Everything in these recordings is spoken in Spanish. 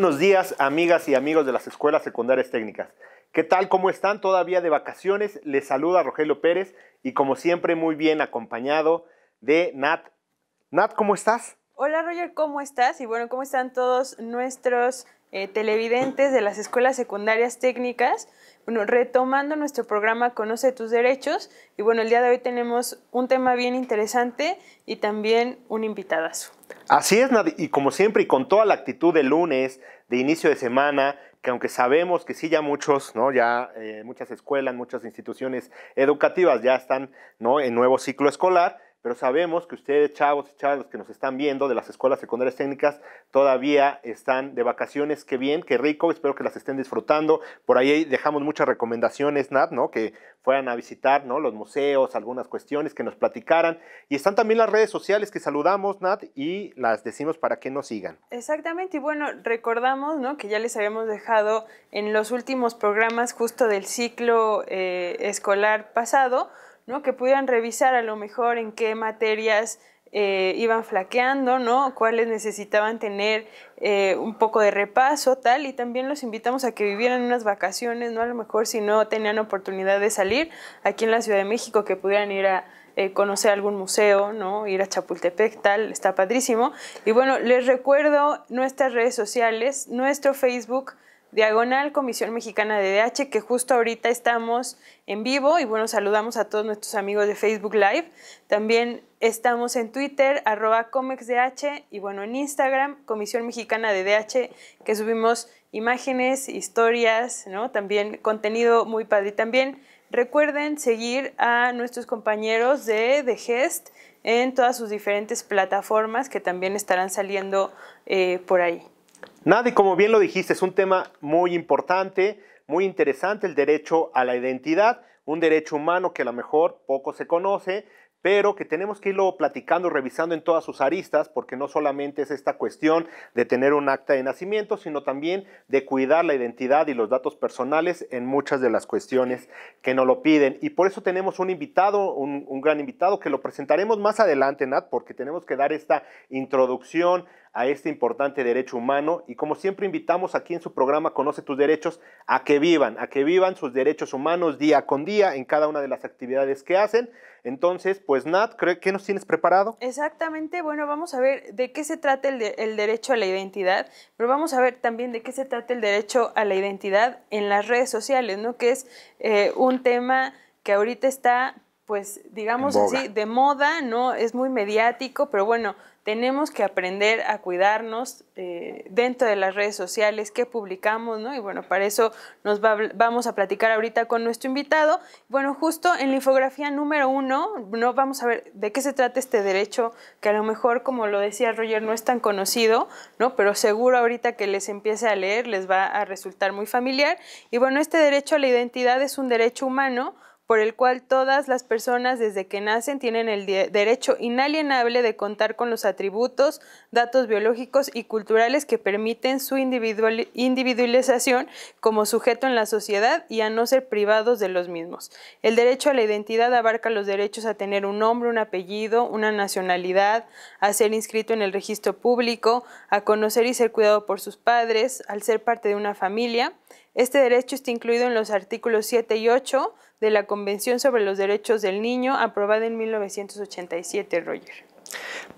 buenos días, amigas y amigos de las escuelas secundarias técnicas. ¿Qué tal? ¿Cómo están? Todavía de vacaciones. Les saluda Rogelio Pérez y como siempre muy bien acompañado de Nat. Nat, ¿cómo estás? Hola Roger, ¿cómo estás? Y bueno, ¿cómo están todos nuestros eh, televidentes de las escuelas secundarias técnicas. Bueno, retomando nuestro programa Conoce tus derechos y bueno, el día de hoy tenemos un tema bien interesante y también un invitadazo. Así es, y como siempre y con toda la actitud de lunes, de inicio de semana, que aunque sabemos que sí ya muchos, ¿no? Ya eh, muchas escuelas, muchas instituciones educativas ya están, En nuevo ciclo escolar, pero sabemos que ustedes, chavos y chavas, los que nos están viendo de las escuelas secundarias técnicas, todavía están de vacaciones. Qué bien, qué rico, espero que las estén disfrutando. Por ahí dejamos muchas recomendaciones, Nat, ¿no? Que fueran a visitar, ¿no? Los museos, algunas cuestiones, que nos platicaran. Y están también las redes sociales que saludamos, Nat, y las decimos para que nos sigan. Exactamente, y bueno, recordamos, Que ya les habíamos dejado en los últimos programas justo del ciclo eh, escolar pasado, que pudieran revisar a lo mejor en qué materias eh, iban flaqueando, ¿no? Cuáles necesitaban tener eh, un poco de repaso, tal, y también los invitamos a que vivieran unas vacaciones, ¿no? A lo mejor si no tenían oportunidad de salir aquí en la Ciudad de México, que pudieran ir a eh, conocer algún museo, ¿no? Ir a Chapultepec, tal, está padrísimo. Y bueno, les recuerdo nuestras redes sociales, nuestro Facebook, diagonal Comisión Mexicana de DH, que justo ahorita estamos en vivo y bueno, saludamos a todos nuestros amigos de Facebook Live. También estamos en Twitter, arroba ComexDH y bueno, en Instagram, Comisión Mexicana de DH, que subimos imágenes, historias, ¿no? También contenido muy padre. también recuerden seguir a nuestros compañeros de The Gest en todas sus diferentes plataformas que también estarán saliendo eh, por ahí. Nadie, como bien lo dijiste, es un tema muy importante, muy interesante, el derecho a la identidad, un derecho humano que a lo mejor poco se conoce, pero que tenemos que irlo platicando, revisando en todas sus aristas, porque no solamente es esta cuestión de tener un acta de nacimiento, sino también de cuidar la identidad y los datos personales en muchas de las cuestiones que nos lo piden. Y por eso tenemos un invitado, un, un gran invitado, que lo presentaremos más adelante, Nat, porque tenemos que dar esta introducción a este importante derecho humano y como siempre invitamos aquí en su programa Conoce tus derechos a que vivan, a que vivan sus derechos humanos día con día en cada una de las actividades que hacen. Entonces, pues Nat, ¿qué nos tienes preparado? Exactamente, bueno, vamos a ver de qué se trata el, derecho a la identidad, pero vamos a ver también de qué se trata el derecho a la identidad en las redes sociales, ¿no? Que es eh, un tema que ahorita está pues digamos así, de moda, ¿no? Es muy mediático, pero bueno, tenemos que aprender a cuidarnos eh, dentro de las redes sociales, qué publicamos, ¿no? Y bueno, para eso nos vamos a platicar ahorita con nuestro invitado. Bueno, justo en la infografía número uno, no vamos a ver de qué se trata este derecho, que a lo mejor, como lo decía Roger, no es tan conocido, ¿no? Pero seguro ahorita que les empiece a leer les va a resultar muy familiar. Y bueno, este derecho a la identidad es un derecho humano por el cual todas las personas desde que nacen tienen el derecho inalienable de contar con los atributos, datos biológicos y culturales que permiten su individualización como sujeto en la sociedad y a no ser privados de los mismos. El derecho a la identidad abarca los derechos a tener un nombre, un apellido, una nacionalidad, a ser inscrito en el registro público, a conocer y ser cuidado por sus padres, al ser parte de una familia, este derecho está incluido en los artículos 7 y 8 de la Convención sobre los Derechos del Niño, aprobada en 1987, Roger.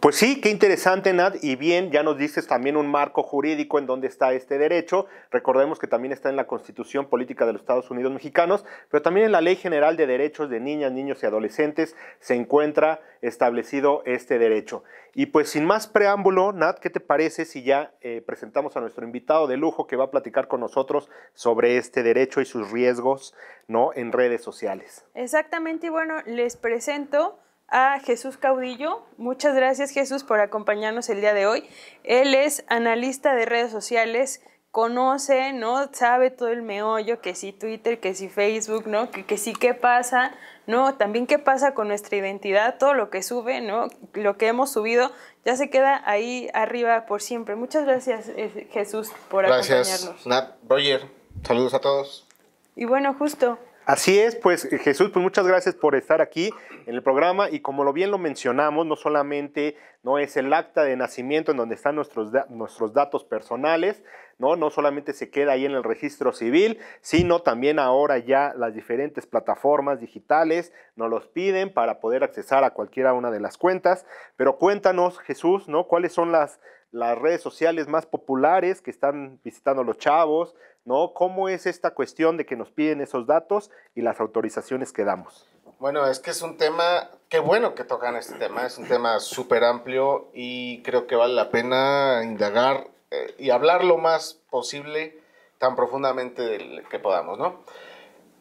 Pues sí, qué interesante, Nat. Y bien, ya nos dices también un marco jurídico en donde está este derecho. Recordemos que también está en la Constitución Política de los Estados Unidos Mexicanos, pero también en la Ley General de Derechos de Niñas, Niños y Adolescentes se encuentra establecido este derecho. Y pues sin más preámbulo, Nat, ¿qué te parece si ya eh, presentamos a nuestro invitado de lujo que va a platicar con nosotros sobre este derecho y sus riesgos ¿no? en redes sociales? Exactamente, y bueno, les presento a Jesús Caudillo. Muchas gracias Jesús por acompañarnos el día de hoy. Él es analista de redes sociales, conoce, ¿no? Sabe todo el meollo, que si Twitter, que si Facebook, ¿no? Que, que si qué pasa, ¿no? También qué pasa con nuestra identidad, todo lo que sube, ¿no? Lo que hemos subido ya se queda ahí arriba por siempre. Muchas gracias Jesús por acompañarnos gracias, Nat, Roger, saludos a todos. Y bueno, justo. Así es, pues eh, Jesús, pues muchas gracias por estar aquí en el programa y como lo bien lo mencionamos, no solamente no es el acta de nacimiento en donde están nuestros, nuestros datos personales, ¿no? solamente se queda ahí en el registro civil, sino también ahora ya las diferentes plataformas digitales nos los piden para poder accesar a cualquiera una de las cuentas. Pero cuéntanos, Jesús, ¿no? ¿Cuáles son las, las redes sociales más populares que están visitando los chavos, ¿no? ¿Cómo es esta cuestión de que nos piden esos datos y las autorizaciones que damos? Bueno, es que es un tema, qué bueno que tocan este tema, es un tema súper amplio y creo que vale la pena indagar eh, y hablar lo más posible tan profundamente que podamos, ¿no?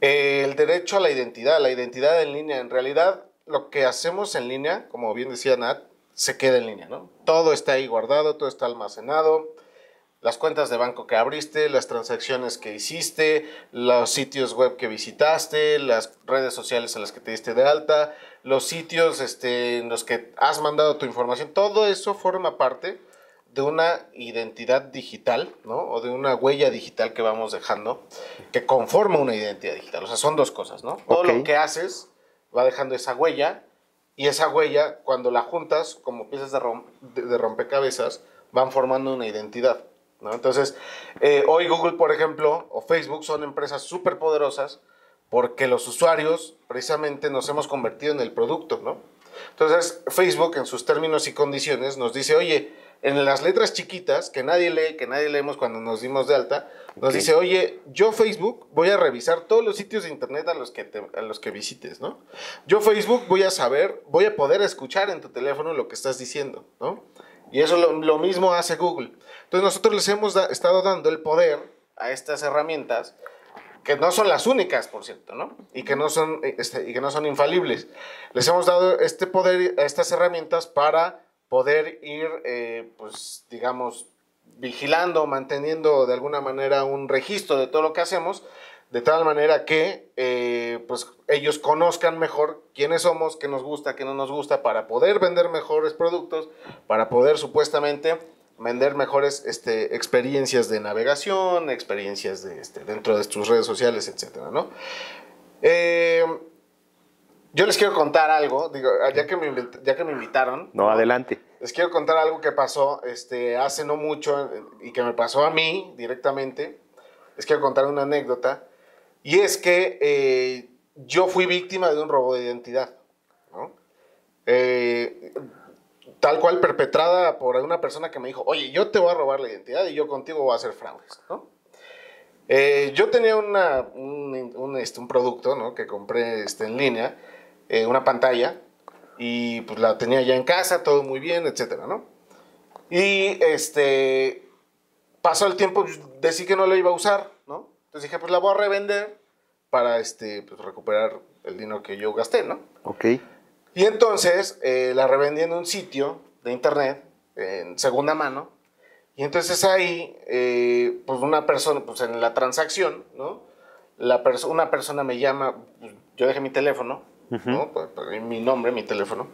el derecho a la identidad, la identidad en línea. En realidad, lo que hacemos en línea, como bien decía Nat, se queda en línea, ¿no? Todo está ahí guardado, todo está almacenado. Las cuentas de banco que abriste, las transacciones que hiciste, los sitios web que visitaste, las redes sociales a las que te diste de alta, los sitios este, en los que has mandado tu información, todo eso forma parte de una identidad digital, ¿no? O de una huella digital que vamos dejando, que conforma una identidad digital. O sea, son dos cosas, ¿no? Todo lo que haces va dejando esa huella y esa huella, cuando la juntas como piezas de, de, rompecabezas, van formando una identidad. ¿no? Entonces, eh, hoy Google, por ejemplo, o Facebook son empresas súper poderosas porque los usuarios precisamente nos hemos convertido en el producto, ¿no? Entonces, Facebook en sus términos y condiciones nos dice, oye, en las letras chiquitas, que nadie lee, que nadie leemos cuando nos dimos de alta, nos dice, oye, yo Facebook voy a revisar todos los sitios de internet a los, que a los que visites, ¿no? Yo Facebook voy a saber, voy a poder escuchar en tu teléfono lo que estás diciendo, ¿no? Y eso lo, mismo hace Google. Entonces nosotros les hemos estado dando el poder a estas herramientas, que no son las únicas, por cierto, ¿no? Y que no son, este, y que no son infalibles. Les hemos dado este poder a estas herramientas para poder ir, eh, pues, digamos, vigilando, manteniendo de alguna manera un registro de todo lo que hacemos, de tal manera que eh, pues ellos conozcan mejor quiénes somos, qué nos gusta, qué no nos gusta, para poder vender mejores productos, para poder supuestamente vender mejores este, experiencias de navegación, experiencias de, este, dentro de sus redes sociales, etcétera, eh, yo les quiero contar algo, digo, ah, ya que me, ya que me invitaron. No, adelante. Les quiero contar algo que pasó este, hace no mucho eh, y que me pasó a mí directamente. Les quiero contar una anécdota. Y es que eh, yo fui víctima de un robo de identidad, ¿no? Eh, tal cual perpetrada por una persona que me dijo, oye, yo te voy a robar la identidad y yo contigo voy a hacer fraudes, ¿no? yo tenía una, un, un, este, un, producto ¿no? que compré este, en línea eh, una pantalla y pues la tenía ya en casa, todo muy bien, etcétera, ¿no? Y este pasó el tiempo, decidí que no la iba a usar, ¿no? Entonces dije, pues la voy a revender para este, pues, recuperar el dinero que yo gasté, ¿no? Ok. Y entonces eh, la revendí en un sitio de internet, en segunda mano, y entonces ahí, eh, pues una persona, pues en la transacción, ¿no? La una persona me llama, pues, yo dejé mi teléfono, mi nombre, mi teléfono.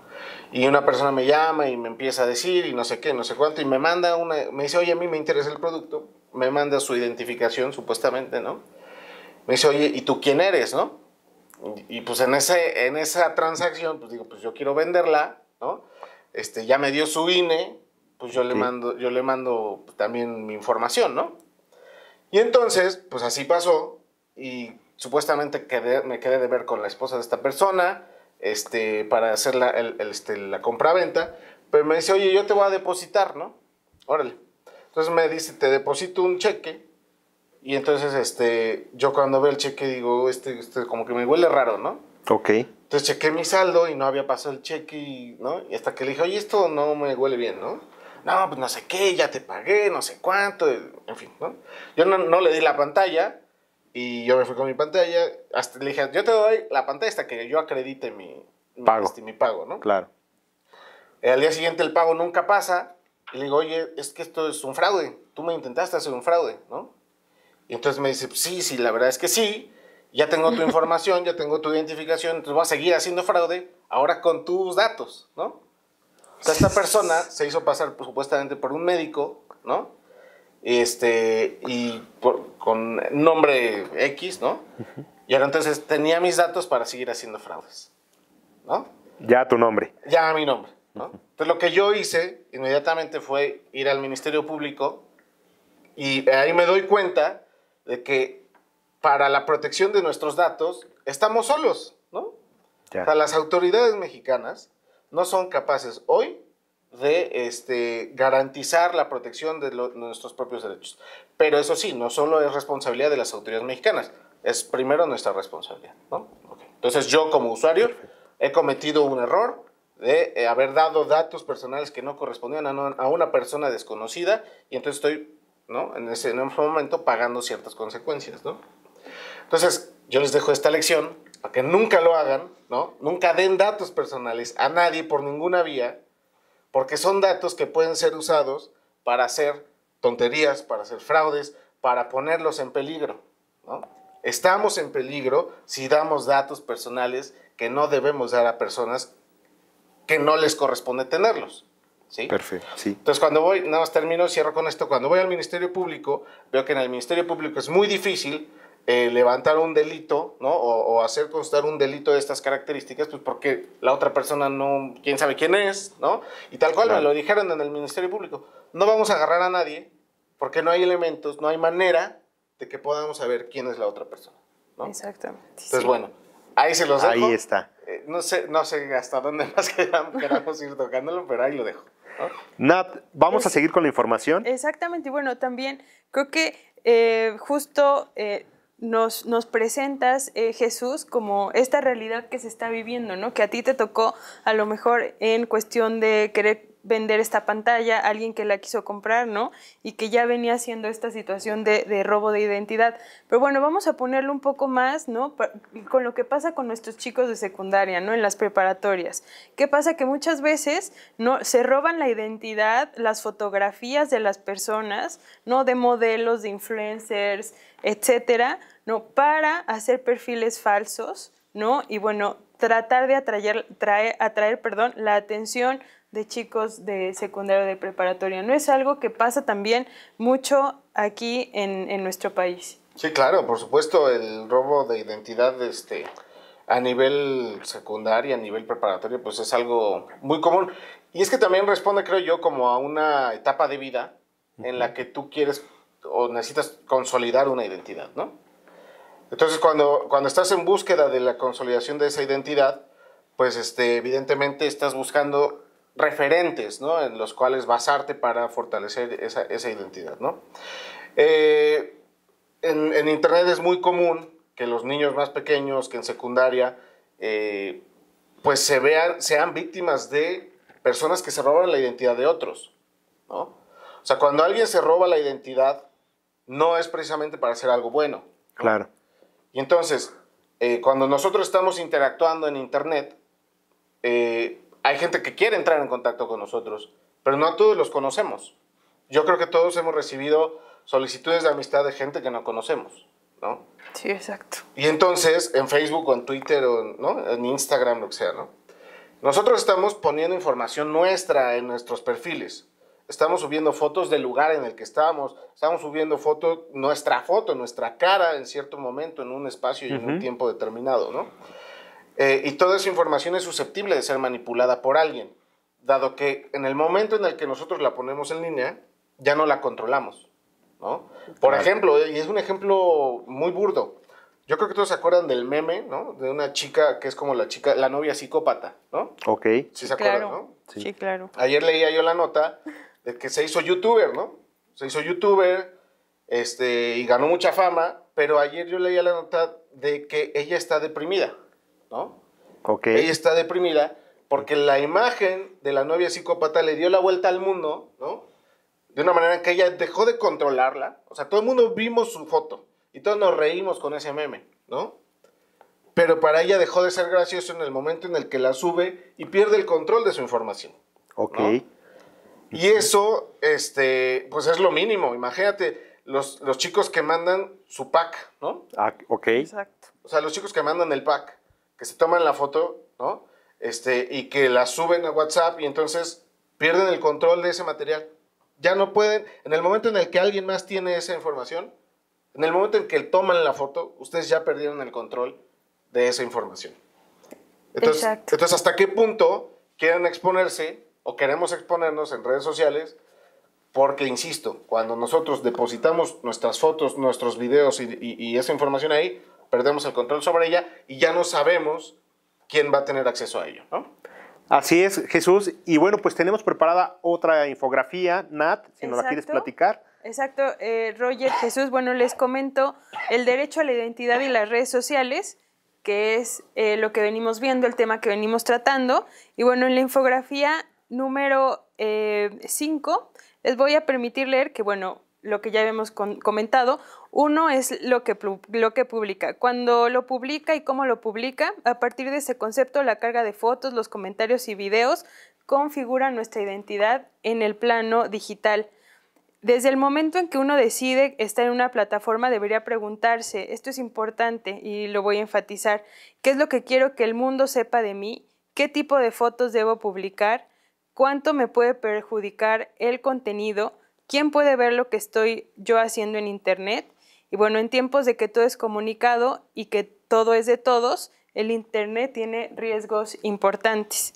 Y una persona me llama y me empieza a decir y no sé qué, no sé cuánto, y me manda una, me dice, oye, a mí me interesa el producto, me manda su identificación supuestamente, ¿no? Me dice, oye, ¿y tú quién eres, no? Y, pues en, ese, en esa transacción, pues digo, pues yo quiero venderla, ¿no? Este, ya me dio su INE, pues yo le mando, yo le mando también mi información, ¿no? Y entonces, pues así pasó, y supuestamente quedé, me quedé de ver con la esposa de esta persona este, para hacer la, el, este, la compra-venta, pero me dice, oye, yo te voy a depositar, ¿no? Órale. Entonces me dice, te deposito un cheque. Y entonces, este, yo cuando veo el cheque digo, este, este como que me huele raro, ¿no? Ok. Entonces chequé mi saldo y no había pasado el cheque, ¿no? Y hasta que le dije, oye, esto no me huele bien, ¿no? No, pues no sé qué, ya te pagué, no sé cuánto, en fin, ¿no? Yo no, no le di la pantalla, y yo me fui con mi pantalla. Hasta le dije, yo te doy la pantalla hasta que yo acredite mi pago, este, mi, pago ¿no? Claro. Eh, al día siguiente el pago nunca pasa. Y le digo, oye, es que esto es un fraude. Tú me intentaste hacer un fraude, ¿no? Y entonces me dice, sí, sí, la verdad es que sí. Ya tengo tu información, ya tengo tu identificación. Entonces voy a seguir haciendo fraude ahora con tus datos, ¿no? O sea, esta persona se hizo pasar supuestamente por un médico, ¿no? este, y con nombre X, ¿no? Y ahora entonces tenía mis datos para seguir haciendo fraudes, ¿no? Ya tu nombre. Ya mi nombre, ¿no? Entonces lo que yo hice inmediatamente fue ir al Ministerio Público y ahí me doy cuenta de que para la protección de nuestros datos estamos solos, ¿no? O sea, las autoridades mexicanas no son capaces hoy de este, garantizar la protección de, nuestros propios derechos. Pero eso sí, no solo es responsabilidad de las autoridades mexicanas, es primero nuestra responsabilidad. Entonces yo como usuario he cometido un error de eh, haber dado datos personales que no correspondían a, a, una persona desconocida y entonces estoy ¿no? en ese momento pagando ciertas consecuencias. ¿no? Entonces yo les dejo esta lección a que nunca lo hagan, ¿no? nunca den datos personales a nadie por ninguna vía porque son datos que pueden ser usados para hacer tonterías, para hacer fraudes, para ponerlos en peligro. ¿no? Estamos en peligro si damos datos personales que no debemos dar a personas que no les corresponde tenerlos. ¿Sí? Perfecto. Sí. Entonces, cuando voy, nada más termino, cierro con esto. Cuando voy al Ministerio Público, veo que en el Ministerio Público es muy difícil eh, levantar un delito, ¿no? O, hacer constar un delito de estas características, pues porque la otra persona no, quién sabe quién es, ¿no? Y tal cual me lo dijeron en el Ministerio Público. No vamos a agarrar a nadie porque no hay elementos, no hay manera de que podamos saber quién es la otra persona, ¿no? Exactamente. Entonces, bueno, ahí se los dejo. Ahí está. Eh, no, sé, no sé hasta dónde más queramos ir tocándolo, pero ahí lo dejo. Nat, vamos a pues seguir con la información. Exactamente, y bueno, también creo que eh, justo nos, nos presentas, eh, Jesús, como esta realidad que se está viviendo, ¿no? Que a ti te tocó a lo mejor en cuestión de querer vender esta pantalla, alguien que la quiso comprar, ¿no? Y que ya venía haciendo esta situación de, robo de identidad. Pero bueno, vamos a ponerlo un poco más, ¿no? Con lo que pasa con nuestros chicos de secundaria, ¿no? En las preparatorias. ¿Qué pasa? Que muchas veces, ¿no? Se roban la identidad, las fotografías de las personas, ¿no? De modelos, de influencers, etcétera, ¿no? Para hacer perfiles falsos, ¿no? Y bueno, tratar de atraer, atraer perdón, la atención de chicos de secundaria de preparatoria. No es algo que pasa también mucho aquí en, nuestro país. Sí, claro, por supuesto, el robo de identidad este, a nivel secundaria, a nivel preparatorio pues es algo muy común. Y es que también responde, creo yo, como a una etapa de vida en la que tú quieres o necesitas consolidar una identidad, Entonces, cuando, cuando estás en búsqueda de la consolidación de esa identidad, pues este, evidentemente estás buscando referentes ¿no? en los cuales basarte para fortalecer esa, identidad. ¿no? Eh, en, Internet es muy común que los niños más pequeños que en secundaria eh, pues se vean, sean víctimas de personas que se roban la identidad de otros. O sea, cuando alguien se roba la identidad, no es precisamente para hacer algo bueno. Claro. Y entonces, eh, cuando nosotros estamos interactuando en Internet, eh, hay gente que quiere entrar en contacto con nosotros, pero no a todos los conocemos. Yo creo que todos hemos recibido solicitudes de amistad de gente que no conocemos, ¿no? Sí, exacto. Y entonces en Facebook o en Twitter o en Instagram, lo que sea, ¿no? Nosotros estamos poniendo información nuestra en nuestros perfiles. Estamos subiendo fotos del lugar en el que estábamos. Estamos subiendo fotos, nuestra foto, nuestra cara en cierto momento, en un espacio y en un tiempo determinado, ¿no? Eh, y toda esa información es susceptible de ser manipulada por alguien, dado que en el momento en el que nosotros la ponemos en línea, ya no la controlamos. Por ejemplo, eh, y es un ejemplo muy burdo. Yo creo que todos se acuerdan del meme, De una chica que es como la chica, la novia psicópata, Ok. Sí, se acuerdan, ¿no? Sí. claro. Ayer leía yo la nota de que se hizo youtuber, ¿no? Se hizo youtuber este, y ganó mucha fama, pero ayer yo leía la nota de que ella está deprimida. ¿no? Ella está deprimida porque la imagen de la novia psicópata le dio la vuelta al mundo, ¿no? De una manera que ella dejó de controlarla. O sea, todo el mundo vimos su foto y todos nos reímos con ese meme, ¿no? Pero para ella dejó de ser gracioso en el momento en el que la sube y pierde el control de su información. Ok. Y eso, este, pues es lo mínimo. Imagínate, los, los chicos que mandan su pack, ¿no? Ah, o sea, los chicos que mandan el pack que se toman la foto, ¿no? Este, y que la suben a WhatsApp y entonces pierden el control de ese material. Ya no pueden, en el momento en el que alguien más tiene esa información, en el momento en que toman la foto, ustedes ya perdieron el control de esa información. Exacto. entonces ¿hasta qué punto quieren exponerse o queremos exponernos en redes sociales? Porque, insisto, cuando nosotros depositamos nuestras fotos, nuestros videos y esa información ahí, perdemos el control sobre ella y ya no sabemos quién va a tener acceso a ello. ¿no? Así es, Jesús. Y bueno, pues tenemos preparada otra infografía, Nat, si nos la quieres platicar. Exacto, eh, Roger, Jesús, bueno, les comento el derecho a la identidad y las redes sociales, que es eh, lo que venimos viendo, el tema que venimos tratando. Y bueno, en la infografía número 5 eh, les voy a permitir leer que, bueno, lo que ya hemos comentado. Uno es lo que, lo que publica. Cuando lo publica y cómo lo publica, a partir de ese concepto, la carga de fotos, los comentarios y videos configuran nuestra identidad en el plano digital. Desde el momento en que uno decide estar en una plataforma, debería preguntarse, esto es importante y lo voy a enfatizar, ¿qué es lo que quiero que el mundo sepa de mí? ¿Qué tipo de fotos debo publicar? ¿Cuánto me puede perjudicar el contenido? ¿Quién puede ver lo que estoy yo haciendo en Internet? Y bueno, en tiempos de que todo es comunicado y que todo es de todos, el Internet tiene riesgos importantes.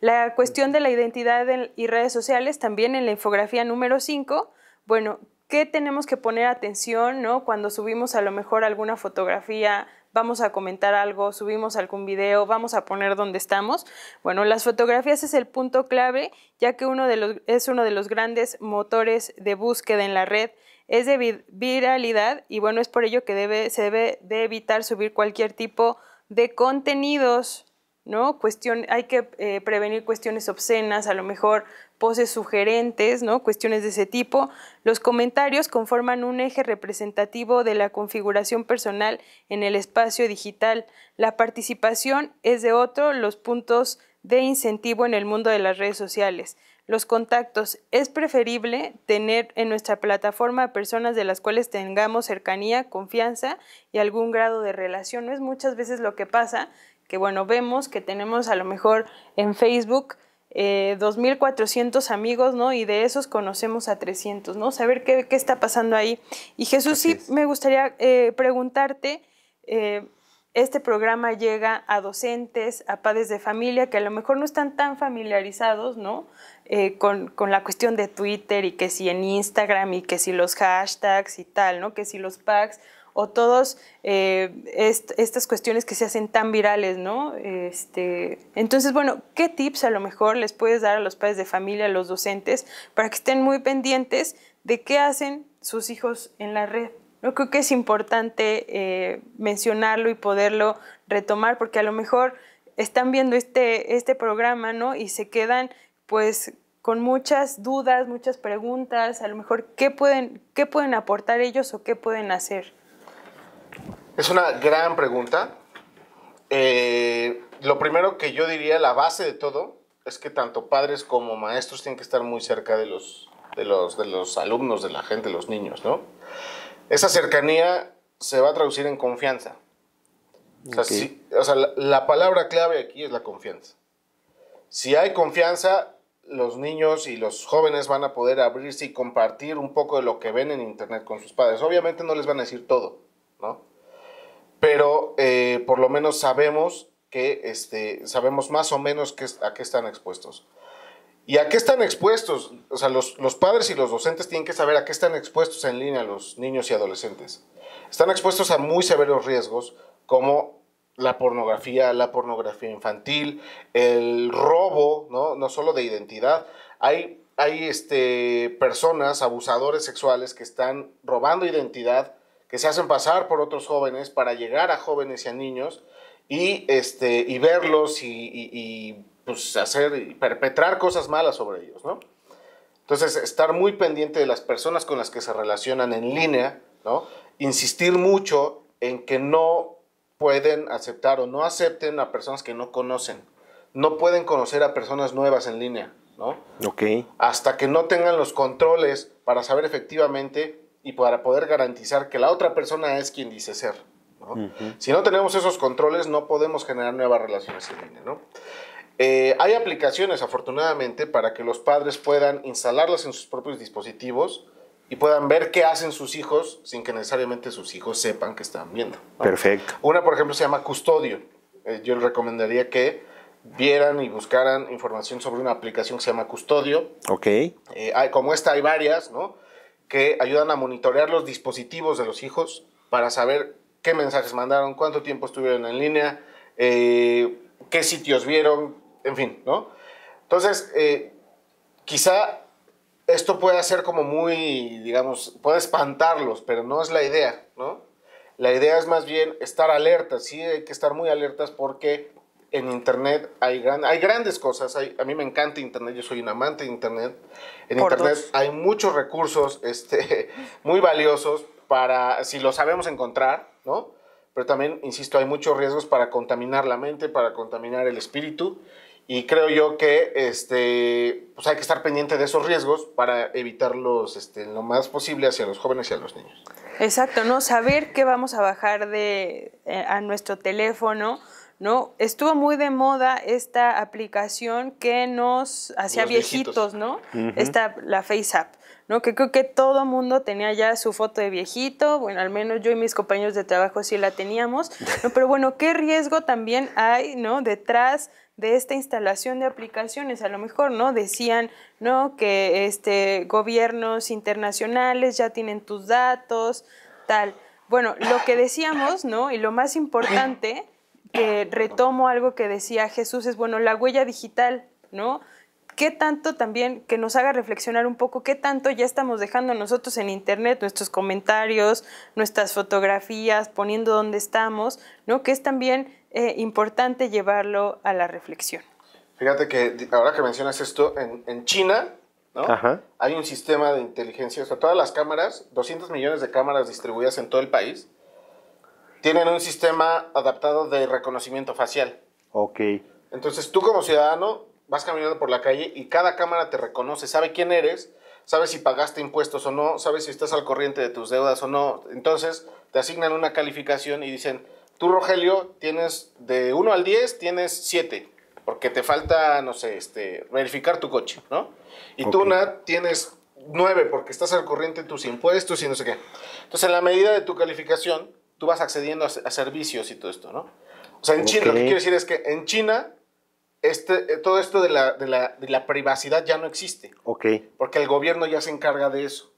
La cuestión de la identidad y redes sociales, también en la infografía número 5, bueno, ¿qué tenemos que poner atención ¿no? cuando subimos a lo mejor alguna fotografía vamos a comentar algo, subimos algún video, vamos a poner dónde estamos. Bueno, las fotografías es el punto clave, ya que uno de los, es uno de los grandes motores de búsqueda en la red es de viralidad y bueno, es por ello que debe, se debe de evitar subir cualquier tipo de contenidos ¿no? hay que eh, prevenir cuestiones obscenas, a lo mejor poses sugerentes, ¿no? Cuestiones de ese tipo. Los comentarios conforman un eje representativo de la configuración personal en el espacio digital. La participación es de otro los puntos de incentivo en el mundo de las redes sociales. Los contactos. Es preferible tener en nuestra plataforma personas de las cuales tengamos cercanía, confianza y algún grado de relación. No es muchas veces lo que pasa, que bueno, vemos que tenemos a lo mejor en Facebook 2.400 eh, amigos, ¿no? Y de esos conocemos a 300, ¿no? Saber qué, está pasando ahí. Y Jesús, sí, me gustaría eh, preguntarte... Eh, este programa llega a docentes, a padres de familia que a lo mejor no están tan familiarizados, ¿no? Eh, con, la cuestión de Twitter y que si en Instagram y que si los hashtags y tal, ¿no? Que si los packs o todas eh, estas cuestiones que se hacen tan virales, ¿no? Este, entonces, bueno, ¿qué tips a lo mejor les puedes dar a los padres de familia, a los docentes, para que estén muy pendientes de qué hacen sus hijos en la red? Yo creo que es importante eh, mencionarlo y poderlo retomar, porque a lo mejor están viendo este, este programa, ¿no? Y se quedan pues con muchas dudas, muchas preguntas, a lo mejor qué pueden, pueden aportar ellos o qué pueden hacer. Es una gran pregunta. Eh, lo primero que yo diría, la base de todo, es que tanto padres como maestros tienen que estar muy cerca de los, de los, alumnos, de la gente, de los niños, ¿no? Esa cercanía se va a traducir en confianza. O sea, la palabra clave aquí es la confianza. Si hay confianza, los niños y los jóvenes van a poder abrirse y compartir un poco de lo que ven en Internet con sus padres. Obviamente no les van a decir todo, ¿no? Pero eh, por lo menos sabemos que este, sabemos más o menos a qué están expuestos. ¿Y a qué están expuestos? O sea, los, los padres y los docentes tienen que saber a qué están expuestos en línea los niños y adolescentes. Están expuestos a muy severos riesgos como la pornografía, la pornografía infantil, el robo, ¿no? No solo de identidad. Hay, hay este, personas, abusadores sexuales que están robando identidad, que se hacen pasar por otros jóvenes para llegar a jóvenes y a niños y, este, y verlos y, pues, hacer, perpetrar cosas malas sobre ellos, ¿no? Entonces, estar muy pendiente de las personas con las que se relacionan en línea, ¿no? Insistir mucho en que no pueden aceptar o no acepten a personas que no conocen. No pueden conocer a personas nuevas en línea, ¿no? Ok. Hasta que no tengan los controles para saber efectivamente y para poder garantizar que la otra persona es quien dice ser. ¿no? Si no tenemos esos controles, no podemos generar nuevas relaciones en línea, ¿no? Eh, hay aplicaciones, afortunadamente, para que los padres puedan instalarlas en sus propios dispositivos y puedan ver qué hacen sus hijos sin que necesariamente sus hijos sepan que están viendo. Perfecto. Una, por ejemplo, se llama Custodio. Eh, yo les recomendaría que vieran y buscaran información sobre una aplicación que se llama Custodio. Ok. Eh, como esta hay varias, ¿no? Que ayudan a monitorear los dispositivos de los hijos para saber qué mensajes mandaron, cuánto tiempo estuvieron en línea, eh, qué sitios vieron, en fin, ¿no? Entonces, quizá esto puede hacer como muy, digamos, puede espantarlos, pero no es la idea, ¿no? La idea es más bien estar alertas, sí hay que estar muy alertas porque en Internet hay, gran, hay grandes cosas, a mí me encanta Internet, yo soy un amante de Internet, en Internet hay muchos recursos este, muy valiosos para, si lo sabemos encontrar, ¿no? Pero también, insisto, hay muchos riesgos para contaminar la mente, para contaminar el espíritu y creo yo que este, pues hay que estar pendiente de esos riesgos para evitarlos este, lo más posible hacia los jóvenes y a los niños. Exacto, ¿no? Saber qué vamos a bajar de, eh, a nuestro teléfono, ¿no? Estuvo muy de moda esta aplicación que nos hacía viejitos. ¿no? Esta, la FaceApp. Que creo que todo mundo tenía ya su foto de viejito, bueno, al menos yo y mis compañeros de trabajo sí la teníamos, Pero bueno, ¿qué riesgo también hay, ¿no? Detrás de esta instalación de aplicaciones. A lo mejor, ¿no? Decían, ¿no? Que este, gobiernos internacionales ya tienen tus datos, tal. Bueno, lo que decíamos, ¿no? Y lo más importante, que retomo algo que decía Jesús, es, bueno, la huella digital, ¿no? qué tanto también que nos haga reflexionar un poco qué tanto ya estamos dejando nosotros en internet nuestros comentarios, nuestras fotografías, poniendo dónde estamos, ¿no? Que es también eh, importante llevarlo a la reflexión. Fíjate que ahora que mencionas esto, en, China ¿no? hay un sistema de inteligencia, o sea, todas las cámaras, 200 millones de cámaras distribuidas en todo el país, tienen un sistema adaptado de reconocimiento facial. Ok. Entonces tú como ciudadano vas caminando por la calle y cada cámara te reconoce, sabe quién eres, sabe si pagaste impuestos o no, sabe si estás al corriente de tus deudas o no. Entonces te asignan una calificación y dicen, tú Rogelio tienes de 1 al 10, tienes 7, porque te falta, no sé, este, verificar tu coche, ¿no? Y tú Nat tienes 9 porque estás al corriente de tus impuestos y no sé qué. Entonces en la medida de tu calificación, tú vas accediendo a, servicios y todo esto, ¿no? O sea, en China, lo que quiero decir es que en China este, eh, todo esto de la, de, la, de la, privacidad ya no existe. Porque el gobierno ya se encarga de eso,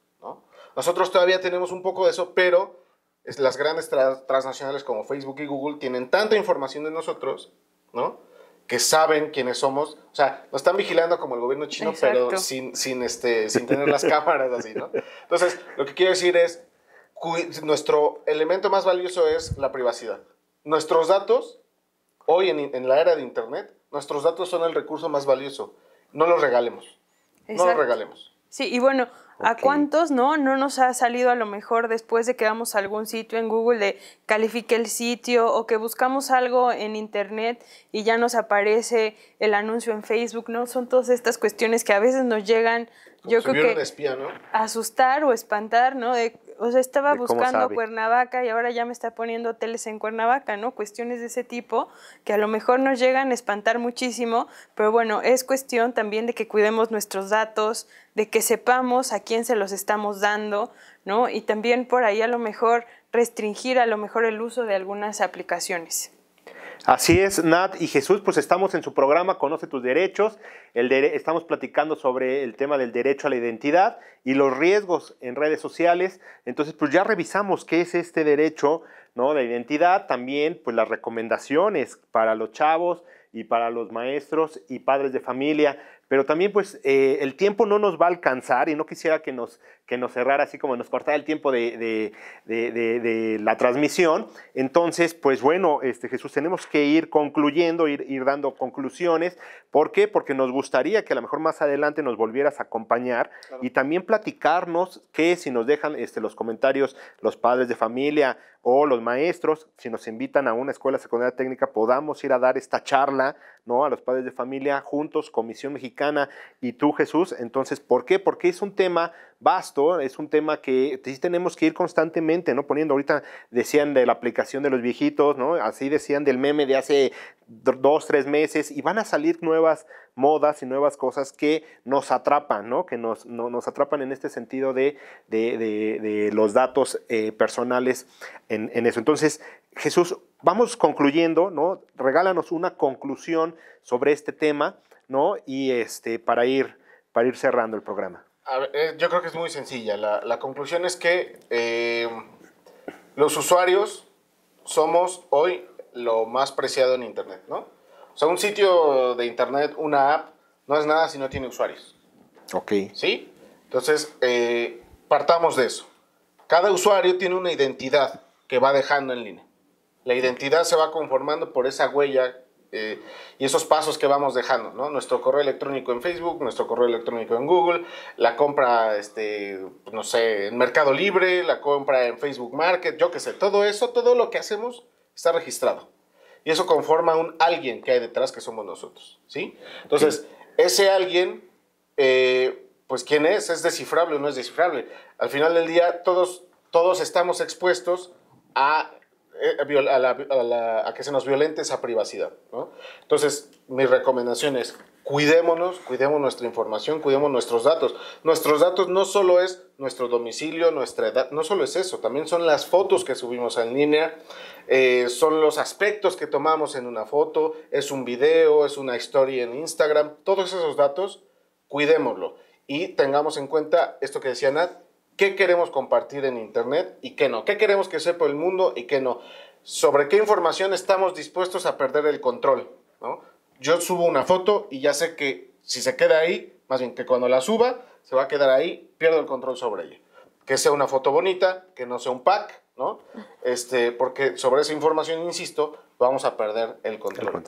Nosotros todavía tenemos un poco de eso, pero las grandes transnacionales como Facebook y Google tienen tanta información de nosotros, ¿no? Que saben quiénes somos. O sea, nos están vigilando como el gobierno chino, pero sin, sin, este, sin tener las cámaras así, ¿no? Entonces, lo que quiero decir es, nuestro elemento más valioso es la privacidad. Nuestros datos, hoy en, en la era de Internet, Nuestros datos son el recurso más valioso. No los regalemos. No los regalemos. Sí, y bueno, ¿a cuántos no? No nos ha salido a lo mejor después de que vamos a algún sitio en Google de califique el sitio o que buscamos algo en internet y ya nos aparece el anuncio en Facebook, ¿no? Son todas estas cuestiones que a veces nos llegan, yo creo que espía, asustar o espantar, ¿no? De, o sea, estaba buscando Cuernavaca y ahora ya me está poniendo hoteles en Cuernavaca, ¿no? Cuestiones de ese tipo que a lo mejor nos llegan a espantar muchísimo, pero bueno, es cuestión también de que cuidemos nuestros datos, de que sepamos a quién se los estamos dando, ¿no? Y también por ahí a lo mejor restringir a lo mejor el uso de algunas aplicaciones. Así es, Nat y Jesús, pues estamos en su programa Conoce tus derechos. El estamos platicando sobre el tema del derecho a la identidad y los riesgos en redes sociales. Entonces, pues ya revisamos qué es este derecho, ¿no? La identidad, también pues las recomendaciones para los chavos y para los maestros y padres de familia. Pero también pues eh, el tiempo no nos va a alcanzar y no quisiera que nos que nos cerrara así como nos cortara el tiempo de, la transmisión. Entonces, pues bueno, este, Jesús, tenemos que ir concluyendo, ir, ir, dando conclusiones. ¿Por qué? Porque nos gustaría que a lo mejor más adelante nos volvieras a acompañar y también platicarnos que si nos dejan este, los comentarios los padres de familia o los maestros, si nos invitan a una escuela secundaria técnica, podamos ir a dar esta charla ¿no? a los padres de familia juntos, Comisión Mexicana y tú, Jesús. Entonces, ¿por qué? Porque es un tema Basto es un tema que sí tenemos que ir constantemente, ¿no? Poniendo ahorita, decían de la aplicación de los viejitos, ¿no? Así decían del meme de hace dos, tres meses, y van a salir nuevas modas y nuevas cosas que nos atrapan, ¿no? Que nos, nos atrapan en este sentido de, de, los datos eh, personales en, eso. Entonces, Jesús, vamos concluyendo, ¿no? Regálanos una conclusión sobre este tema, ¿no? Y este, para ir, para ir cerrando el programa. Eh, yo creo que es muy sencilla. La, conclusión es que eh, los usuarios somos hoy lo más preciado en Internet, ¿no? O sea, un sitio de Internet, una app, no es nada si no tiene usuarios. Ok. ¿Sí? Entonces, eh, partamos de eso. Cada usuario tiene una identidad que va dejando en línea. La identidad se va conformando por esa huella eh, y esos pasos que vamos dejando, ¿no? Nuestro correo electrónico en Facebook, nuestro correo electrónico en Google, la compra, este, no sé, en Mercado Libre, la compra en Facebook Market, yo qué sé, todo eso, todo lo que hacemos está registrado. Y eso conforma un alguien que hay detrás que somos nosotros, ¿sí? Entonces, ese alguien, eh, pues, ¿quién es? ¿Es descifrable o no es descifrable? Al final del día, todos, todos estamos expuestos a eh, a, que se nos violente esa privacidad. ¿no? Entonces, mi recomendación es, cuidémonos, cuidemos nuestra información, cuidemos nuestros datos. Nuestros datos no solo es nuestro domicilio, nuestra edad, no solo es eso, también son las fotos que subimos en línea, eh, son los aspectos que tomamos en una foto, es un video, es una historia en Instagram, todos esos datos, cuidémoslo. Y tengamos en cuenta esto que decía Nat, qué queremos compartir en Internet y qué no, qué queremos que sepa el mundo y qué no, sobre qué información estamos dispuestos a perder el control. ¿no? Yo subo una foto y ya sé que si se queda ahí, más bien que cuando la suba, se va a quedar ahí, pierdo el control sobre ella. Que sea una foto bonita, que no sea un pack, ¿no? Este, porque sobre esa información, insisto, vamos a perder el control.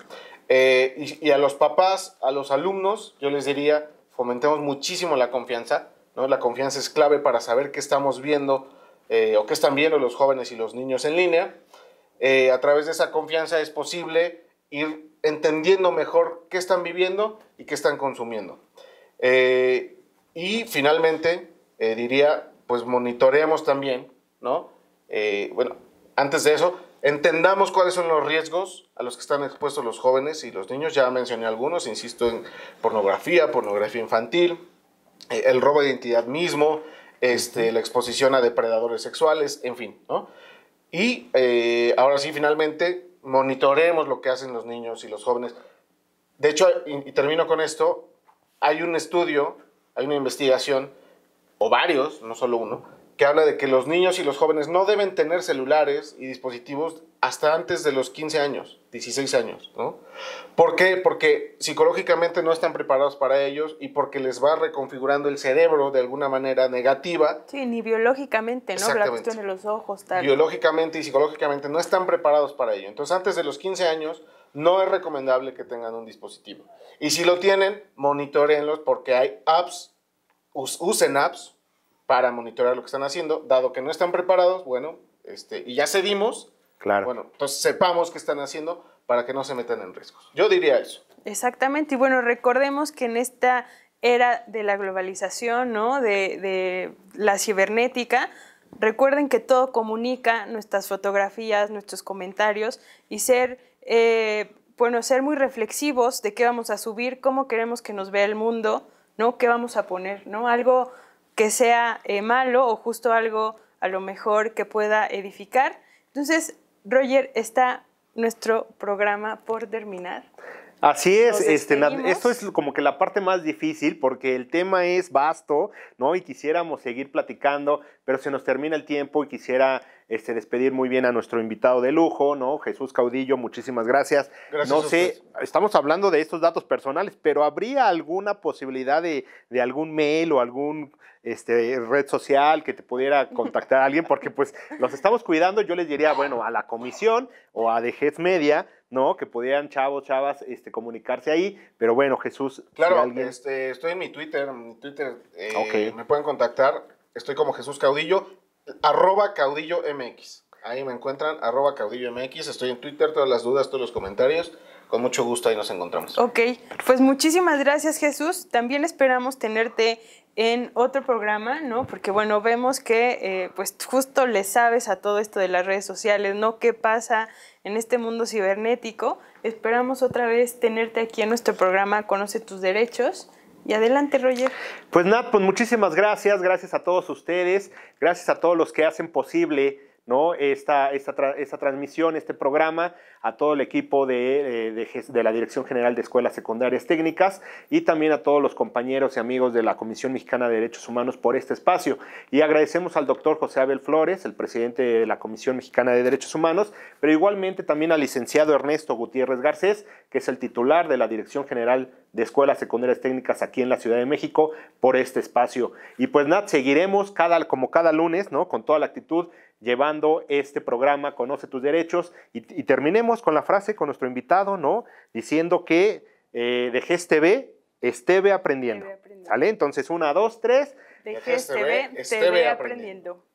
Eh, y, y a los papás, a los alumnos, yo les diría, fomentemos muchísimo la confianza la confianza es clave para saber qué estamos viendo eh, o qué están viendo los jóvenes y los niños en línea. Eh, a través de esa confianza es posible ir entendiendo mejor qué están viviendo y qué están consumiendo. Eh, y finalmente, diría, pues monitoreamos también, ¿no? bueno, antes de eso, entendamos cuáles son los riesgos a los que están expuestos los jóvenes y los niños. Ya mencioné algunos, insisto en pornografía, pornografía infantil, el robo de identidad mismo, este, la exposición a depredadores sexuales, en fin, Y eh, ahora sí, finalmente, monitoremos lo que hacen los niños y los jóvenes. De hecho, y termino con esto, hay un estudio, hay una investigación, o varios, no solo uno, que habla de que los niños y los jóvenes no deben tener celulares y dispositivos hasta antes de los 15 años, 16 años, ¿Por qué? Porque psicológicamente no están preparados para ellos y porque les va reconfigurando el cerebro de alguna manera negativa. Sí, ni biológicamente, ¿no? La cuestión de los ojos, tal. Biológicamente y psicológicamente no están preparados para ello. Entonces, antes de los 15 años no es recomendable que tengan un dispositivo. Y si lo tienen, monitórenlos porque hay apps, usen apps para monitorear lo que están haciendo, dado que no están preparados, bueno, este, y ya cedimos, claro. bueno, entonces sepamos qué están haciendo para que no se metan en riesgos. Yo diría eso. Exactamente, y bueno, recordemos que en esta era de la globalización, ¿no? de, la cibernética, recuerden que todo comunica, nuestras fotografías, nuestros comentarios, y ser... Eh, bueno, ser muy reflexivos de qué vamos a subir, cómo queremos que nos vea el mundo, ¿no? ¿Qué vamos a poner, ¿no? Algo que sea eh, malo o justo algo a lo mejor que pueda edificar. Entonces, Roger, está nuestro programa por terminar. Así es, este, esto es como que la parte más difícil porque el tema es vasto, ¿no? Y quisiéramos seguir platicando, pero se nos termina el tiempo y quisiera este, despedir muy bien a nuestro invitado de lujo, ¿no? Jesús Caudillo, muchísimas gracias. gracias no sé, estamos hablando de estos datos personales, pero ¿habría alguna posibilidad de, algún mail o algún este, red social que te pudiera contactar a alguien? Porque pues los estamos cuidando, yo les diría, bueno, a la comisión o a Head Media, ¿no? Que pudieran chavos, chavas, este, comunicarse ahí. Pero bueno, Jesús. Claro, este, estoy en mi Twitter, en mi Twitter eh, me pueden contactar. Estoy como Jesús Caudillo arroba caudillo MX. Ahí me encuentran, arroba caudillo MX. Estoy en Twitter, todas las dudas, todos los comentarios. Con mucho gusto ahí nos encontramos. Ok, pues muchísimas gracias Jesús. También esperamos tenerte en otro programa, ¿no? Porque bueno, vemos que eh, pues justo le sabes a todo esto de las redes sociales, ¿no? ¿Qué pasa en este mundo cibernético? Esperamos otra vez tenerte aquí en nuestro programa Conoce tus derechos. Y adelante, Roger. Pues nada, pues muchísimas gracias, gracias a todos ustedes, gracias a todos los que hacen posible ¿no? Esta, transmisión, este programa, a todo el equipo de, eh, de, la Dirección General de Escuelas Secundarias Técnicas y también a todos los compañeros y amigos de la Comisión Mexicana de Derechos Humanos por este espacio. Y agradecemos al doctor José Abel Flores, el presidente de la Comisión Mexicana de Derechos Humanos, pero igualmente también al licenciado Ernesto Gutiérrez Garcés, que es el titular de la Dirección General de Escuelas Secundarias Técnicas aquí en la Ciudad de México por este espacio. Y pues nada, seguiremos cada, como cada lunes, ¿no? Con toda la actitud llevando este programa Conoce tus derechos y, terminemos con la frase con nuestro invitado, ¿no? Diciendo que eh, de GSTV esteve aprendiendo. ¿Sale? Entonces, una, dos, tres. De GSTV, Esteve aprendiendo.